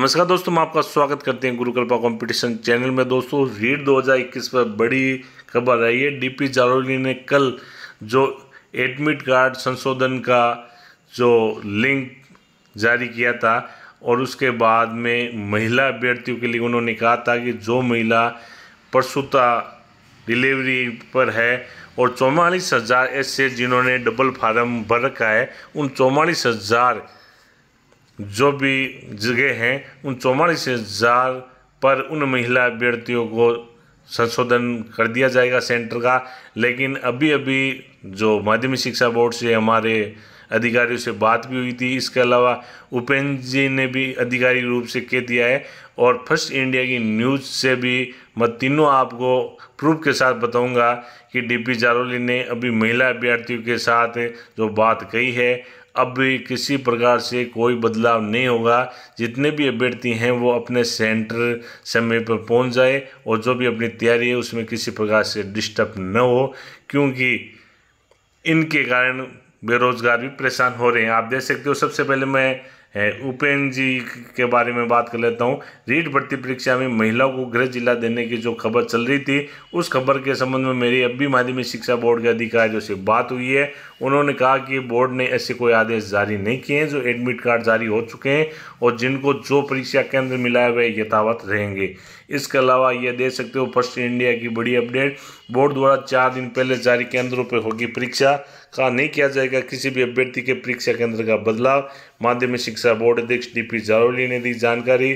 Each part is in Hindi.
नमस्कार दोस्तों मैं आपका स्वागत करते हैं गुरुकल्पा कंपटीशन चैनल में दोस्तों रीड 2021 पर बड़ी खबर आई है डीपी जालोली ने कल जो एडमिट कार्ड संशोधन का जो लिंक जारी किया था और उसके बाद में महिला अभ्यर्थियों के लिए उन्होंने कहा था कि जो महिला प्रसूता डिलीवरी पर है और चौवालीस हज़ार ऐसे जिन्होंने डबल फार्म भर रखा है उन चौवालीस हज़ार जो भी जगह हैं उन चौवालीस हज़ार पर उन महिला अभ्यर्थियों को संशोधन कर दिया जाएगा सेंटर का लेकिन अभी अभी जो माध्यमिक शिक्षा बोर्ड से हमारे अधिकारियों से बात भी हुई थी इसके अलावा उपेंद्र जी ने भी आधिकारिक रूप से कह दिया है और फर्स्ट इंडिया की न्यूज़ से भी मैं तीनों आपको प्रूफ के साथ बताऊंगा कि डीपी जारोली ने अभी महिला अभ्यर्थियों के साथ जो बात कही है अब भी किसी प्रकार से कोई बदलाव नहीं होगा जितने भी अभ्यर्थी हैं वो अपने सेंटर समय पर पहुंच जाए और जो भी अपनी तैयारी है उसमें किसी प्रकार से डिस्टर्ब न हो क्योंकि इनके कारण बेरोज़गार भी परेशान हो रहे हैं आप देख सकते हो सबसे पहले मैं है उपेन जी के बारे में बात कर लेता हूँ रीट भर्ती परीक्षा में महिलाओं को गृह जिला देने की जो खबर चल रही थी उस खबर के संबंध में मेरी अब भी माध्यमिक शिक्षा बोर्ड के अधिकारियों से बात हुई है उन्होंने कहा कि बोर्ड ने ऐसे कोई आदेश जारी नहीं किए हैं जो एडमिट कार्ड जारी हो चुके हैं और जिनको जो परीक्षा केंद्र मिला है वह यथावत रहेंगे इसके अलावा यह देख सकते हो फर्स्ट इंडिया की बड़ी अपडेट बोर्ड द्वारा चार दिन पहले जारी केंद्रों पर होगी परीक्षा का नहीं किया जाएगा किसी भी अभ्यर्थी के परीक्षा केंद्र का बदलाव माध्यमिक शिक्षा बोर्ड अध्यक्ष डी पी जारोली ने दी जानकारी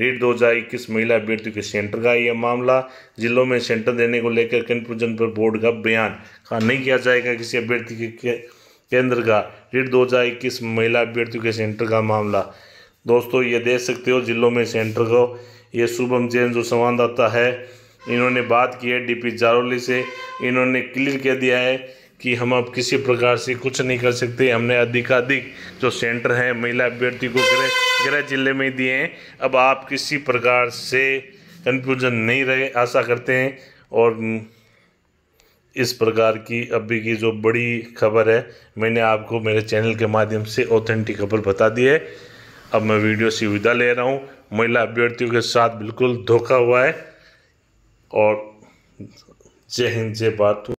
रीट दो हजार इक्कीस महिला अभ्यर्थियों के सेंटर का यह मामला जिलों में सेंटर देने को लेकर कन्फ्यूजन पर बोर्ड का बयान कहा नहीं किया जाएगा किसी अभ्यर्थी के, केंद्र का रीट दो हजार इक्कीस महिला अभ्यर्थियों के सेंटर का मामला दोस्तों ये देख सकते हो जिलों में सेंटर को ये शुभम जैन जो संवाददाता है इन्होंने बात की है पी जारोली से इन्होंने क्लियर कह दिया है कि हम अब किसी प्रकार से कुछ नहीं कर सकते हमने अधिकाधिक जो सेंटर हैं महिला अभ्यर्थी को गृह गृह जिले में दिए हैं अब आप किसी प्रकार से कन्फ्यूजन नहीं रहे आशा करते हैं और इस प्रकार की अभी की जो बड़ी खबर है मैंने आपको मेरे चैनल के माध्यम से ऑथेंटिक खबर बता दी है अब मैं वीडियो से विदा ले रहा हूँ महिला अभ्यर्थियों के साथ बिल्कुल धोखा हुआ है और जय हिंद जय भारत